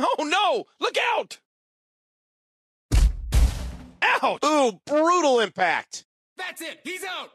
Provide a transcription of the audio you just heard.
Oh no! Look out! Ouch! Ooh, brutal impact! That's it! He's out!